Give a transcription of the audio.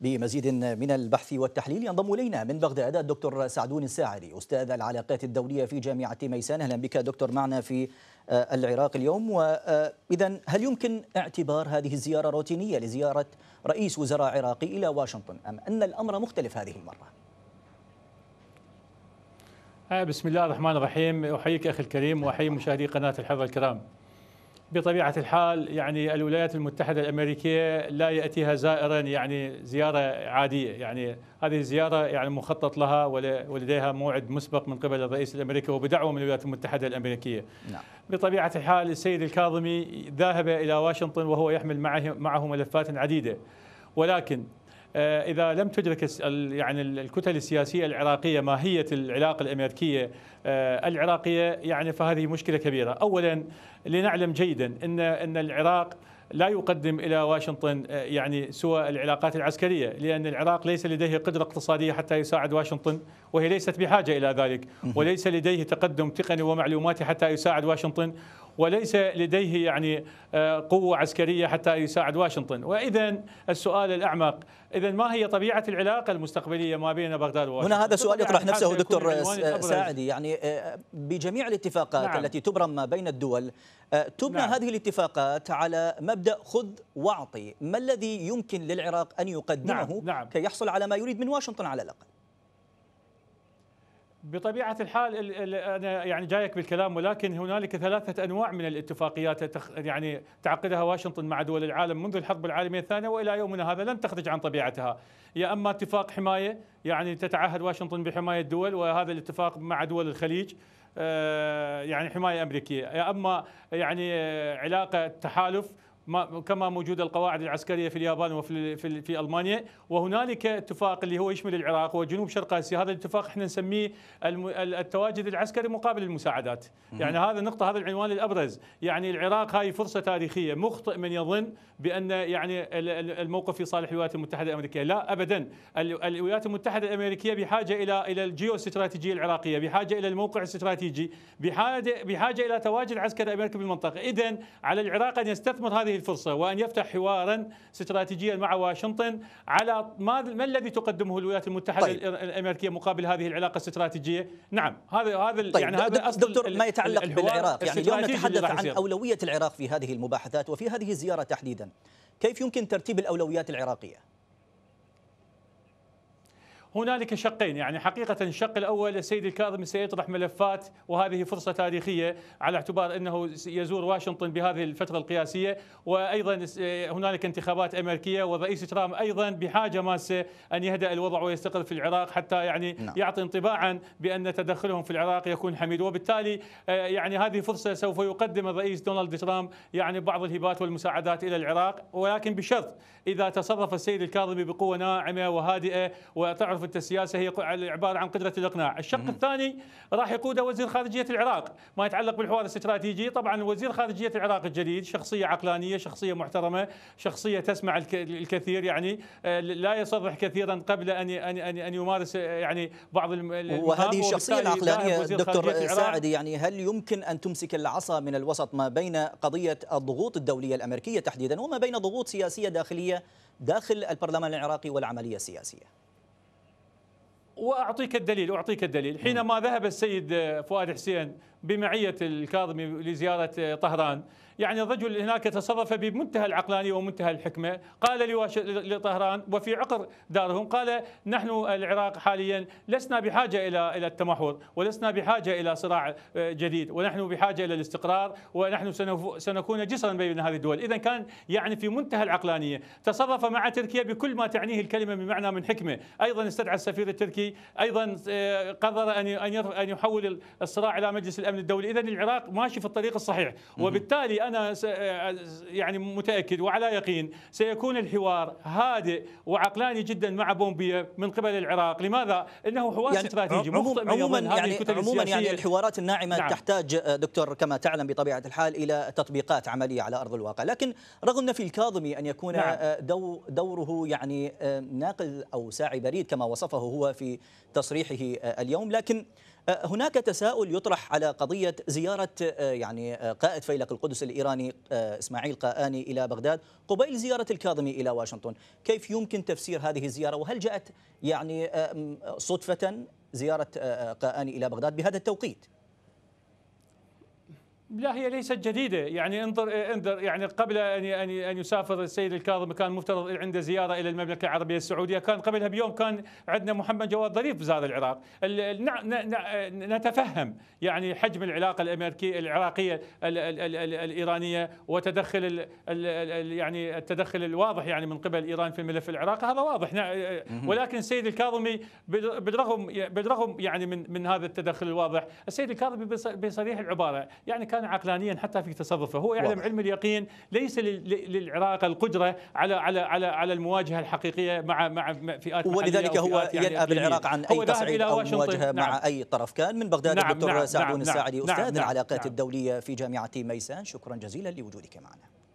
بمزيد من البحث والتحليل ينضم الينا من بغداد الدكتور سعدون الساعري استاذ العلاقات الدوليه في جامعه ميسان اهلا بك دكتور معنا في آه، العراق اليوم واذا آه، هل يمكن اعتبار هذه الزياره روتينيه لزياره رئيس وزراء عراقي الى واشنطن ام ان الامر مختلف هذه المره؟ آه، بسم الله الرحمن الرحيم احييك اخي الكريم واحيي مشاهدي قناه الحفظ الكرام. بطبيعه الحال يعني الولايات المتحده الامريكيه لا ياتيها زائرا يعني زياره عاديه يعني هذه الزياره يعني مخطط لها ولديها موعد مسبق من قبل الرئيس الامريكي وبدعوه من الولايات المتحده الامريكيه. نعم. بطبيعه الحال السيد الكاظمي ذاهب الى واشنطن وهو يحمل معه معه ملفات عديده ولكن آه، اذا لم تدرك يعني الكتل السياسيه العراقيه ماهيه العلاقه الامريكيه آه، العراقيه يعني فهذه مشكله كبيره، اولا لنعلم جيدا ان ان العراق لا يقدم الى واشنطن آه، يعني سوى العلاقات العسكريه لان العراق ليس لديه قدره اقتصاديه حتى يساعد واشنطن وهي ليست بحاجه الى ذلك وليس لديه تقدم تقني ومعلوماتي حتى يساعد واشنطن وليس لديه يعني آه، قوة عسكرية حتى يساعد واشنطن وإذا السؤال الأعمق إذا ما هي طبيعة العلاقة المستقبلية ما بين بغداد وواشنطن هنا هذا سؤال يطرح نفسه دكتور آه، ساعدي يعني آه، بجميع الاتفاقات نعم. التي تبرم ما بين الدول تبنى نعم. هذه الاتفاقات على مبدأ خذ واعطي ما الذي يمكن للعراق أن يقدمه نعم. نعم. كي يحصل على ما يريد من واشنطن على الأقل بطبيعة الحال أنا يعني جايك بالكلام ولكن هنالك ثلاثة أنواع من الاتفاقيات يعني تعقدها واشنطن مع دول العالم منذ الحرب العالمية الثانية وإلى يومنا هذا لن تخرج عن طبيعتها يا أما اتفاق حماية يعني تتعهد واشنطن بحماية الدول وهذا الاتفاق مع دول الخليج آه، يعني حماية أمريكية يا أما يعني علاقة تحالف ما كما موجود القواعد العسكريه في اليابان وفي في, في المانيا وهنالك اتفاق اللي هو يشمل العراق وجنوب شرق اسيا هذا الاتفاق احنا نسميه التواجد العسكري مقابل المساعدات يعني هذا نقطه هذا العنوان الابرز يعني العراق هاي فرصه تاريخيه مخطئ من يظن بان يعني الموقف في صالح الولايات المتحده الامريكيه لا ابدا الولايات المتحده الامريكيه بحاجه الى الى الجيو استراتيجيه العراقيه بحاجه الى الموقع الاستراتيجي بحاجه بحاجه الى تواجد عسكري امريكي بالمنطقه اذا على العراق ان يستثمر هذه هذه الفرصة وأن يفتح حوارا استراتيجيا مع واشنطن على ما, ما الذي تقدمه الولايات المتحدة طيب. الأمريكية مقابل هذه العلاقة الاستراتيجية نعم هذا هذا طيب. يعني هذا أصل دكتور ما يتعلق بالعراق يعني اليوم نتحدث عن أولوية العراق في هذه المباحثات وفي هذه الزيارة تحديدا كيف يمكن ترتيب الأولويات العراقية؟ هنالك شقين يعني حقيقة الشق الأول السيد الكاظمي سيطرح ملفات وهذه فرصة تاريخية على اعتبار أنه يزور واشنطن بهذه الفترة القياسية وأيضا هنالك انتخابات أمريكية والرئيس ترامب أيضا بحاجة ماسة أن يهدأ الوضع ويستقر في العراق حتى يعني نعم. يعطي انطباعا بأن تدخلهم في العراق يكون حميد وبالتالي آه، يعني هذه فرصة سوف يقدم الرئيس دونالد ترامب يعني بعض الهبات والمساعدات إلى العراق ولكن بشرط إذا تصرف السيد الكاظمي بقوة ناعمة وهادئة وتعرف انت السياسه هي عباره عن قدره الاقناع، الشق الثاني راح يقوده وزير خارجيه العراق، ما يتعلق بالحوار الاستراتيجي، طبعا وزير خارجيه العراق الجديد شخصيه عقلانيه، شخصيه محترمه، شخصيه تسمع الكثير يعني آه، لا يصرح كثيرا قبل ان ان ان, أن يمارس آه، يعني بعض وهذه الشخصيه العقلانيه دكتور ساعدي يعني هل يمكن ان تمسك العصا من الوسط ما بين قضيه الضغوط الدوليه الامريكيه تحديدا وما بين ضغوط سياسيه داخليه داخل البرلمان العراقي والعمليه السياسيه؟ واعطيك الدليل اعطيك الدليل نعم. حينما ذهب السيد فؤاد حسين بمعيه الكاظمي لزياره طهران يعني الرجل هناك تصرف بمنتهى العقلانيه ومنتهى الحكمه، قال لطهران وفي عقر دارهم قال نحن العراق حاليا لسنا بحاجه الى الى التمحور ولسنا بحاجه الى صراع آه، جديد ونحن بحاجه الى الاستقرار ونحن سنكون جسرا بين هذه الدول، اذا كان يعني في منتهى العقلانيه، تصرف مع تركيا بكل ما تعنيه الكلمه من معنى من حكمه، ايضا استدعى السفير التركي ايضا آه، قرر ان ان يحول الصراع الى مجلس الامن الدولي اذا العراق ماشي في الطريق الصحيح وبالتالي انا آه، يعني متاكد وعلى يقين سيكون الحوار هادئ وعقلاني جدا مع بومبيه من قبل العراق لماذا انه حوار يعني استراتيجي يعني عموما يعني عموما يعني الحوارات الناعمه نعم. تحتاج آه، دكتور كما تعلم بطبيعه الحال الى تطبيقات عمليه على ارض الواقع لكن رغم نفي الكاظمي ان يكون نعم. دوره يعني ناقل او ساعي بريد كما وصفه هو في تصريحه آه، اليوم لكن آه، هناك تساؤل يطرح على قضية زيارة آه، يعني قائد فيلق القدس الإيراني إسماعيل قاآني إلى بغداد قبيل زيارة الكاظمي إلى واشنطن كيف يمكن تفسير هذه الزيارة وهل جاءت يعني صدفة زيارة قاآني إلى بغداد بهذا التوقيت؟ لا هي ليست جديدة يعني انظر انظر يعني قبل أن أن أن يسافر السيد الكاظم كان مفترض عنده زيارة إلى المملكة العربية السعودية كان قبلها بيوم كان عندنا محمد جواد ظريف زار العراق نتفهم يعني حجم العلاقة الأمريكية العراقية الإيرانية وتدخل يعني التدخل الواضح يعني من قبل إيران في الملف العراقي هذا واضح ولكن السيد الكاظمي بالرغم بالرغم يعني من من هذا التدخل الواضح السيد الكاظمي بصريح العبارة يعني كان كان عقلانيا حتى في تصرفه هو يعلم واضح. علم اليقين ليس للعراق القدره على على على على المواجهه الحقيقيه مع مع فئات ولذلك هو يعني ينأى بالعراق عن اي تصعيد او مواجهه نعم. مع اي طرف كان من بغداد نعم الدكتور نعم سعدون نعم الساعدي نعم استاذ نعم العلاقات نعم الدوليه في جامعه ميسان شكرا جزيلا لوجودك معنا